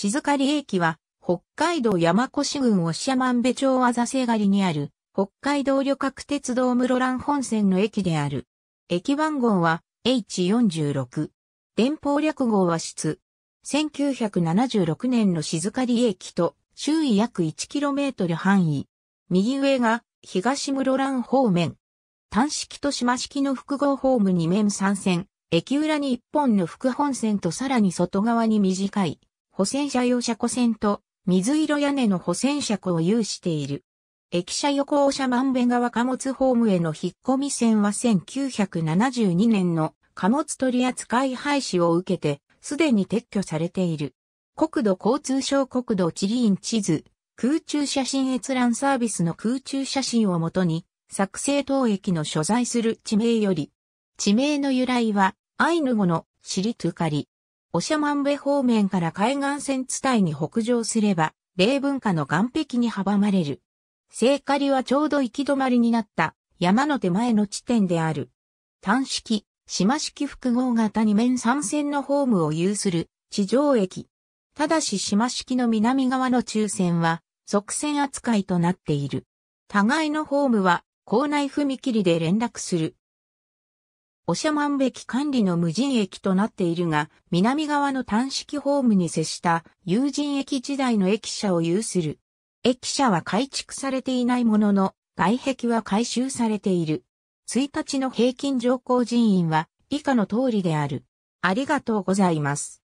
静狩駅は、北海道山古志郡押満部町あざせ狩りにある、北海道旅客鉄道室蘭本線の駅である。駅番号は H46。電報略号は室。1976年の静狩駅と周囲約 1km 範囲。右上が東室蘭方面。単式と島式の複合ホーム2面3線。駅裏に1本の副本線とさらに外側に短い保線車用車庫線と水色屋根の保線車庫を有している。駅舎横尾車万辺川貨物ホームへの引っ込み線は1972年の貨物取扱い廃止を受けて、すでに撤去されている。国土交通省国土地理院地図、空中写真閲覧サービスの空中写真をもとに、作成当駅の所在する地名より、地名の由来は、アイヌ語のシリトゥカリ、まんべ方面から海岸線地帯に北上すれば、霊文化の岸壁に阻まれる。聖火里はちょうど行き止まりになった山の手前の地点である。単式、島式複合型に面3線のホームを有する地上駅。ただし島式の南側の中線は側線扱いとなっている。互いのホームは校内踏切で連絡する。おしゃまんべき管理の無人駅となっているが、南側の単式ホームに接した有人駅時代の駅舎を有する。駅舎は改築されていないものの、外壁は改修されている。1日の平均乗降人員は以下の通りである。ありがとうございます。